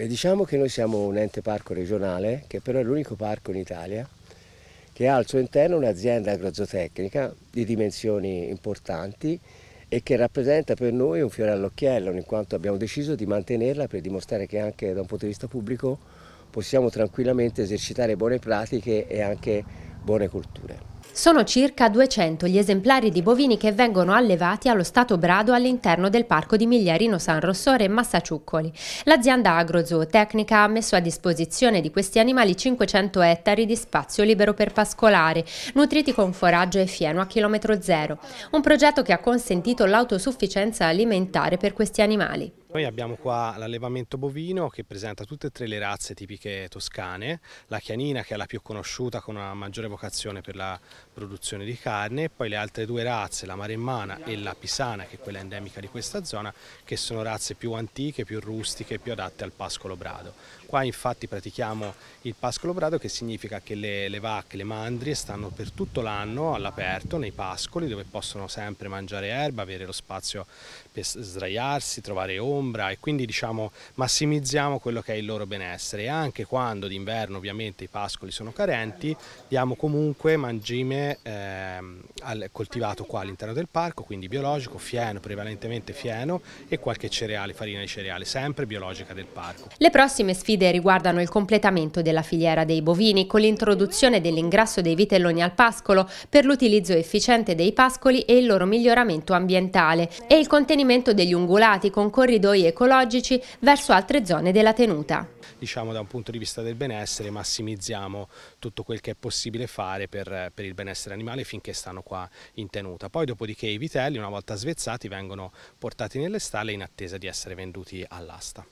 Beh, diciamo che noi siamo un ente parco regionale, che però è l'unico parco in Italia che ha al suo interno un'azienda agrozootecnica di dimensioni importanti e che rappresenta per noi un fiore all'occhiello, in quanto abbiamo deciso di mantenerla per dimostrare che anche da un punto di vista pubblico possiamo tranquillamente esercitare buone pratiche e anche buone culture. Sono circa 200 gli esemplari di bovini che vengono allevati allo Stato Brado all'interno del parco di Miglierino San Rossore e Massaciuccoli. L'azienda agrozootecnica ha messo a disposizione di questi animali 500 ettari di spazio libero per pascolare, nutriti con foraggio e fieno a chilometro zero. Un progetto che ha consentito l'autosufficienza alimentare per questi animali. Noi abbiamo qua l'allevamento bovino che presenta tutte e tre le razze tipiche toscane, la chianina che è la più conosciuta con una maggiore vocazione per la produzione di carne, poi le altre due razze, la maremmana e la pisana che è quella endemica di questa zona, che sono razze più antiche, più rustiche, più adatte al pascolo brado. Qua infatti pratichiamo il pascolo brado che significa che le, le vacche, le mandrie stanno per tutto l'anno all'aperto nei pascoli dove possono sempre mangiare erba, avere lo spazio per sdraiarsi, trovare ombra, all'ombra e quindi diciamo massimizziamo quello che è il loro benessere e anche quando d'inverno ovviamente i pascoli sono carenti diamo comunque mangime eh, coltivato qua all'interno del parco quindi biologico, fieno, prevalentemente fieno e qualche cereale, farina di cereale sempre biologica del parco. Le prossime sfide riguardano il completamento della filiera dei bovini con l'introduzione dell'ingrasso dei vitelloni al pascolo per l'utilizzo efficiente dei pascoli e il loro miglioramento ambientale e il contenimento degli ungulati con corridoi corridoi ecologici verso altre zone della tenuta. Diciamo da un punto di vista del benessere massimizziamo tutto quel che è possibile fare per, per il benessere animale finché stanno qua in tenuta. Poi dopodiché i vitelli una volta svezzati vengono portati nelle stalle in attesa di essere venduti all'asta.